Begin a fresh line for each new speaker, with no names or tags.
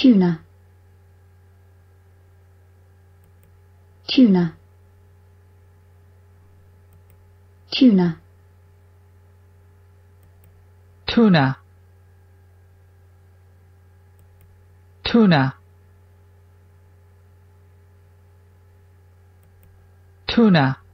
tuna tuna
tuna tuna tuna tuna